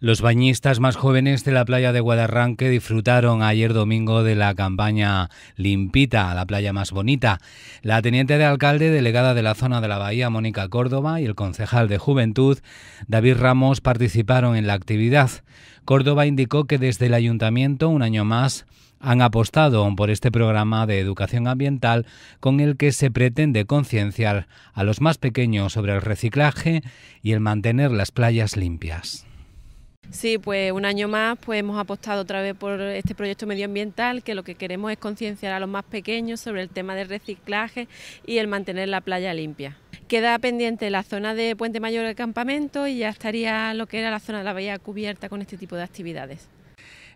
Los bañistas más jóvenes de la playa de Guadarranque disfrutaron ayer domingo de la campaña Limpita, la playa más bonita. La teniente de alcalde delegada de la zona de la bahía, Mónica Córdoba, y el concejal de Juventud, David Ramos, participaron en la actividad. Córdoba indicó que desde el ayuntamiento, un año más, han apostado por este programa de educación ambiental con el que se pretende concienciar a los más pequeños sobre el reciclaje y el mantener las playas limpias. Sí, pues un año más pues hemos apostado otra vez por este proyecto medioambiental que lo que queremos es concienciar a los más pequeños sobre el tema del reciclaje y el mantener la playa limpia. Queda pendiente la zona de Puente Mayor del campamento y ya estaría lo que era la zona de la bahía cubierta con este tipo de actividades.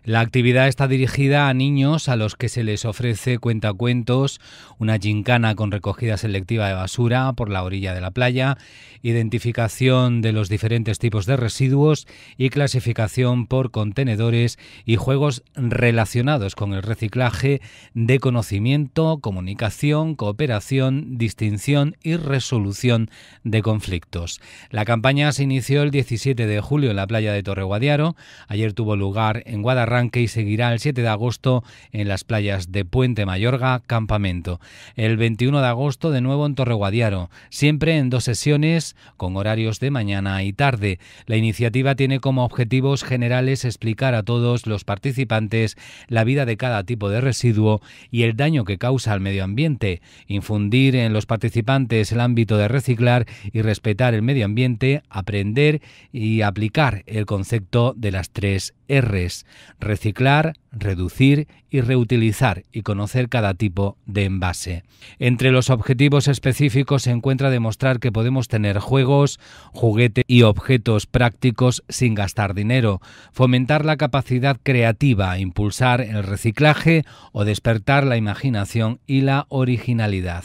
La actividad está dirigida a niños a los que se les ofrece cuentacuentos, una gincana con recogida selectiva de basura por la orilla de la playa, identificación de los diferentes tipos de residuos y clasificación por contenedores y juegos relacionados con el reciclaje de conocimiento, comunicación, cooperación, distinción y resolución de conflictos. La campaña se inició el 17 de julio en la playa de Torre Guadiaro, ayer tuvo lugar en Guadarrama arranque y seguirá el 7 de agosto en las playas de Puente Mayorga, Campamento. El 21 de agosto de nuevo en Torreguadiaro, siempre en dos sesiones con horarios de mañana y tarde. La iniciativa tiene como objetivos generales explicar a todos los participantes la vida de cada tipo de residuo y el daño que causa al medio ambiente, infundir en los participantes el ámbito de reciclar y respetar el medio ambiente, aprender y aplicar el concepto de las tres Rs reciclar reducir y reutilizar y conocer cada tipo de envase. Entre los objetivos específicos se encuentra demostrar que podemos tener juegos, juguetes y objetos prácticos sin gastar dinero, fomentar la capacidad creativa, impulsar el reciclaje o despertar la imaginación y la originalidad.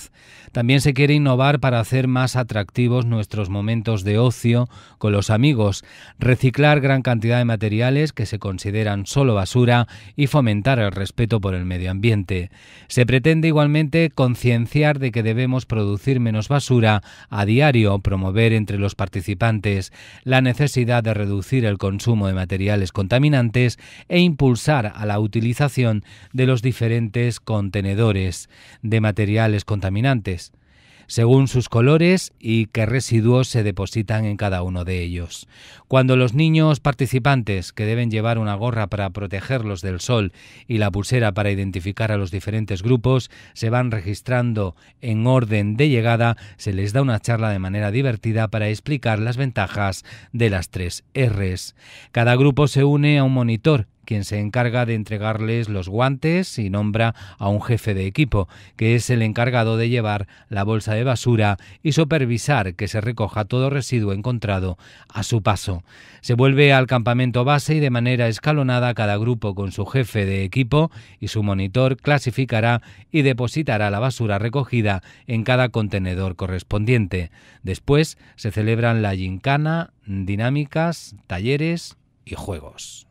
También se quiere innovar para hacer más atractivos nuestros momentos de ocio con los amigos, reciclar gran cantidad de materiales que se consideran solo basura y fomentar el respeto por el medio ambiente. Se pretende igualmente concienciar de que debemos producir menos basura a diario, promover entre los participantes la necesidad de reducir el consumo de materiales contaminantes e impulsar a la utilización de los diferentes contenedores de materiales contaminantes según sus colores y qué residuos se depositan en cada uno de ellos. Cuando los niños participantes, que deben llevar una gorra para protegerlos del sol y la pulsera para identificar a los diferentes grupos, se van registrando en orden de llegada, se les da una charla de manera divertida para explicar las ventajas de las tres Rs. Cada grupo se une a un monitor quien se encarga de entregarles los guantes y nombra a un jefe de equipo, que es el encargado de llevar la bolsa de basura y supervisar que se recoja todo residuo encontrado a su paso. Se vuelve al campamento base y de manera escalonada cada grupo con su jefe de equipo y su monitor clasificará y depositará la basura recogida en cada contenedor correspondiente. Después se celebran la gincana, dinámicas, talleres y juegos.